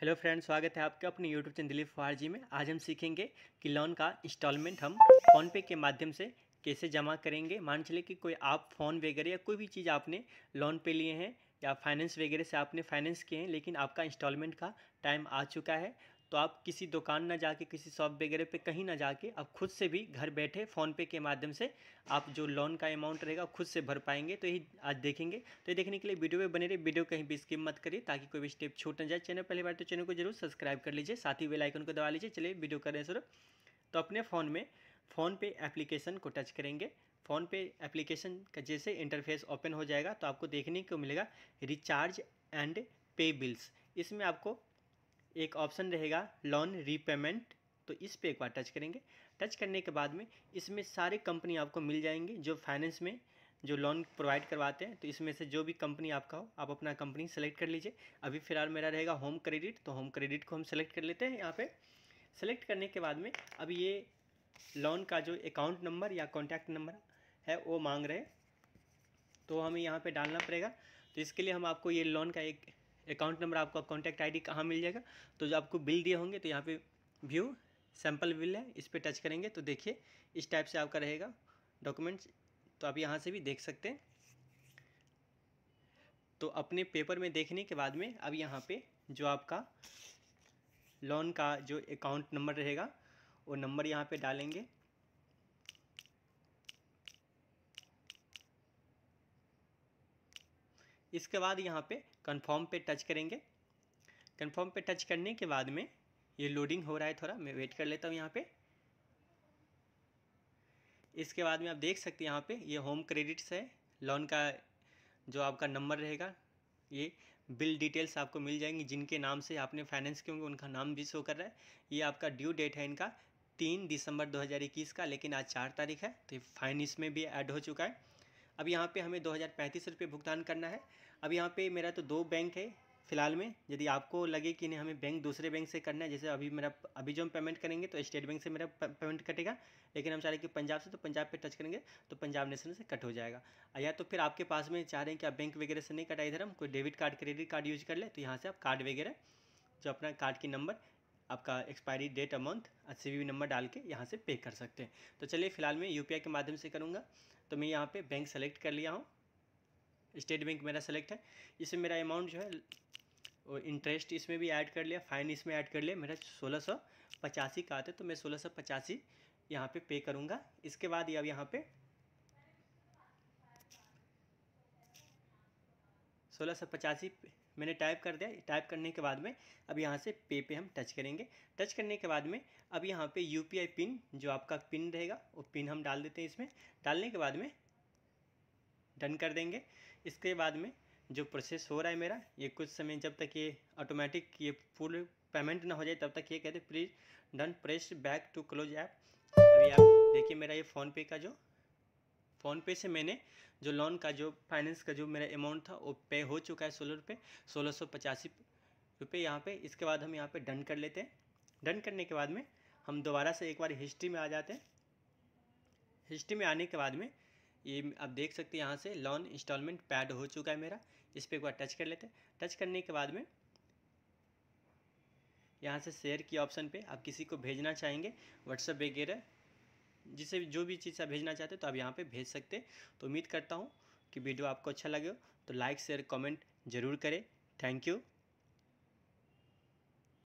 hello friend स्वागत है आपका अपने यूट्यूब चैनल दिलीप फवार जी में आज हम सीखेंगे कि लोन का इंस्टॉलमेंट हम फ़ोनपे के माध्यम से कैसे जमा करेंगे मान चले कि कोई आप फ़ोन वगैरह या कोई भी चीज़ आपने लोन पे लिए हैं या फाइनेंस वगैरह से आपने फाइनेंस किए हैं लेकिन आपका इंस्टॉलमेंट का टाइम आ चुका है तो आप किसी दुकान ना जाके किसी शॉप वगैरह पे कहीं ना जाके आप खुद से भी घर बैठे फ़ोनपे के माध्यम से आप जो लोन का अमाउंट रहेगा खुद से भर पाएंगे तो यही आज देखेंगे तो ये देखने के लिए वीडियो में बने रहे वीडियो कहीं भी स्किप मत करिए ताकि कोई भी स्टेप छूट ना जाए चैनल पहली बार तो चैनल को जरूर सब्सक्राइब कर लीजिए साथ ही वेलाइकन को दबा लीजिए चलिए वीडियो कर हैं शुरू तो अपने फ़ोन में फ़ोन पे एप्लीकेशन को टच करेंगे फ़ोन पे एप्लीकेशन का जैसे इंटरफेस ओपन हो जाएगा तो आपको देखने को मिलेगा रिचार्ज एंड पे बिल्स इसमें आपको एक ऑप्शन रहेगा लोन रीपेमेंट तो इस पे एक बार टच करेंगे टच करने के बाद में इसमें सारे कंपनी आपको मिल जाएंगे जो फाइनेंस में जो लोन प्रोवाइड करवाते हैं तो इसमें से जो भी कंपनी आपका हो आप अपना कंपनी सेलेक्ट कर लीजिए अभी फ़िलहाल मेरा रहेगा होम क्रेडिट तो होम क्रेडिट को हम सेलेक्ट कर लेते हैं यहाँ पे सेलेक्ट करने के बाद में अब ये लोन का जो अकाउंट नंबर या कॉन्टैक्ट नंबर है वो मांग रहे तो हमें यहाँ पर डालना पड़ेगा तो इसके लिए हम आपको ये लोन का एक अकाउंट नंबर आपका कॉन्टैक्ट आई कहाँ मिल जाएगा तो जो आपको बिल दिए होंगे तो यहाँ पे व्यू सैम्पल बिल है इस पर टच करेंगे तो देखिए इस टाइप से आपका रहेगा डॉक्यूमेंट्स तो आप यहाँ से भी देख सकते हैं तो अपने पेपर में देखने के बाद में अब यहाँ पे जो आपका लोन का जो अकाउंट नंबर रहेगा वो नंबर यहाँ पे डालेंगे इसके बाद यहाँ पे कंफर्म पे टच करेंगे कंफर्म पे टच करने के बाद में ये लोडिंग हो रहा है थोड़ा मैं वेट कर लेता हूँ यहाँ पे इसके बाद में आप देख सकते हैं यहाँ पे ये होम क्रेडिट्स है लोन का जो आपका नंबर रहेगा ये बिल डिटेल्स आपको मिल जाएंगी जिनके नाम से आपने फाइनेंस किए होंगे उनका नाम भी शो कर रहा है ये आपका ड्यू डेट है इनका तीन दिसंबर 2021 का लेकिन आज चार तारीख है तो ये फाइन इसमें भी ऐड हो चुका है अब यहाँ पे हमें दो हज़ार पैंतीस रुपये भुगतान करना है अब यहाँ पे मेरा तो दो बैंक है फ़िलहाल में यदि आपको लगे कि नहीं हमें बैंक दूसरे बैंक से करना है जैसे अभी मेरा अभी जो हम पेमेंट करेंगे तो स्टेट बैंक से मेरा पेमेंट कटेगा लेकिन हम चाह रहे हैं कि पंजाब से तो पंजाब पे टच करेंगे तो पंजाब नेशनल से कट हो जाएगा या तो फिर आपके पास में चाह रहे हैं कि आप बैंक वगैरह से नहीं कटा इधर हम कोई debit card credit card use कर ले तो यहाँ से आप कार्ड वगैरह जो अपना कार्ड की नंबर आपका expiry date amount C number डाल के यहाँ से पे कर सकते हैं तो चलिए फिलहाल मैं यू के माध्यम से करूँगा तो मैं यहाँ पे बैंक सेलेक्ट कर लिया हूँ स्टेट बैंक मेरा सेलेक्ट है इसमें मेरा अमाउंट जो है इंटरेस्ट इसमें भी ऐड कर लिया फाइन इसमें ऐड कर लिया मेरा सोलह सौ पचासी का आता है तो मैं सोलह सौ पचासी यहाँ पर पे, पे करूँगा इसके बाद अब यहाँ पर सोलह सौ पचासी मैंने टाइप कर दिया टाइप करने के बाद में अब यहाँ से पे पे हम टच करेंगे टच करने के बाद में अब यहाँ पे यू पिन जो आपका पिन रहेगा वो पिन हम डाल देते हैं इसमें डालने के बाद में डन कर देंगे इसके बाद में जो प्रोसेस हो रहा है मेरा ये कुछ समय जब तक ये ऑटोमेटिक ये फुल पेमेंट ना हो जाए तब तक ये कहते please done press back to close app अभी आप देखिए मेरा ये फ़ोनपे का जो फ़ोन पे से मैंने जो लोन का जो फाइनेंस का जो मेरा अमाउंट था वो पे हो चुका है सोलह रुपये सोलह सौ पचासी रुपये यहाँ पर इसके बाद हम यहाँ पे डन कर लेते हैं डन करने के बाद में हम दोबारा से एक बार हिस्ट्री में आ जाते हैं हिस्ट्री में आने के बाद में ये आप देख सकते हैं यहाँ से लोन इंस्टॉलमेंट पैड हो चुका है मेरा इस पर एक बार टच कर लेते हैं टच करने के बाद में यहाँ से शेयर की ऑप्शन पे आप किसी को भेजना चाहेंगे व्हाट्सएप वगैरह जिसे जो भी चीज़ आप भेजना चाहते हो तो आप यहाँ पे भेज सकते हैं तो उम्मीद करता हूँ कि वीडियो आपको अच्छा लगे तो लाइक शेयर कमेंट ज़रूर करें थैंक यू